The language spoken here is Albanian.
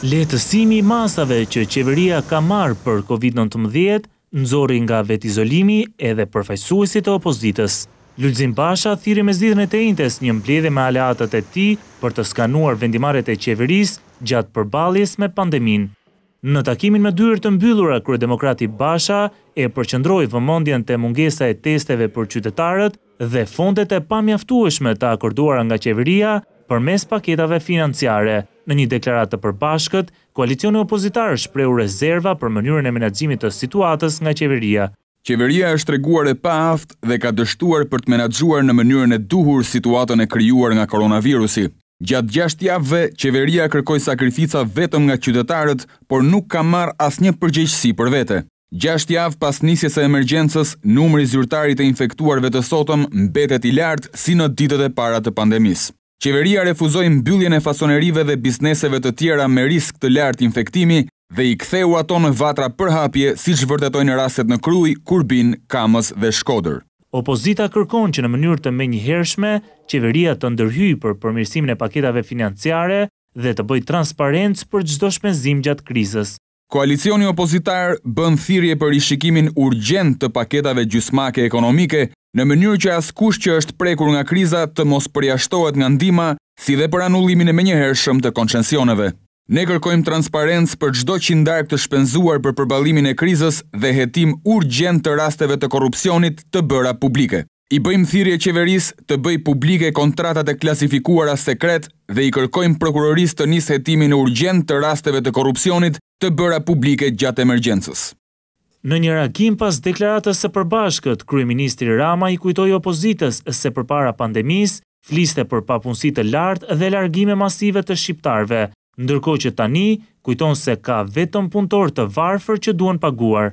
Letësimi masave që qeveria ka marë për COVID-19 nëzori nga vetizolimi edhe përfajsuesit e opozitës. Lulzim Pasha thiri me zidhën e të intes një mbledhe me aleatët e ti për të skanuar vendimaret e qeveris gjatë përbalis me pandemin. Në takimin me dyrë të mbyllura, Kërë Demokrati Basha e përqëndroj vëmondjen të mungesa e testeve për qytetarët dhe fondet e pamjaftueshme të akorduara nga qeveria për mes paketave financiare. Në një deklaratë të përbashkët, koalicioni opozitarë shpreu rezerva për mënyrën e menagjimit të situatës nga qeveria. Qeveria është reguar e pa aftë dhe ka dështuar për të menagjuar në mënyrën e duhur situatën e kryuar nga koronavirusi. Gjatë gjasht javëve, qeveria kërkoj sakrifica vetëm nga qytetarët, por nuk ka marë asë një përgjeqësi për vete. Gjasht javë pas nisjes e emergjensës, numëri zyrtarit e infektuarve të sotëm mbetet i lartë si në ditët e para të pandemisë. Qeveria refuzoi mbylljen e fasonerive dhe bizneseve të tjera me risk të lartë infektimi dhe i ktheu ato në vatra për hapje, siç vërtetojnë rastet në Kruj, Kurbin, Kamës dhe Shkodër. Opozita kërkon që në mënyrë të menjëhershme, qeveria të ndërhyjë për përmirësimin e paketave financiare dhe të bëjë transparencë për çdo shpenzim gjatë krizës. Koalicioni opozitar bën thirrje për rishikimin urgjent të paketave gjysmake ekonomike në mënyrë që askush që është prekur nga kriza të mos përjashtohet nga ndima, si dhe për anullimin e menjëhershëm të konsensioneve. Ne kërkojmë transparencë për çdo qindark të shpenzuar për përballimin e krizës dhe hetim urgjent të rasteve të korrupsionit të bëra publike. I bëjmë thirrje qeverisë të bëj publike kontratat e klasifikuara sekret dhe i kërkojmë prokurorisë të nisë hetimin urgjent të rasteve të korrupsionit të bëra publike gjatë emergjencës. Në një reagim pas deklaratës së përbashkët, Kryeministri Rama i kujtoi opozitës se përpara pandemisë fliste për papunësi të lartë dhe largime masive të shqiptarve, ndërkohë që tani kujton se ka vetëm punëtor të varfër që duan paguar.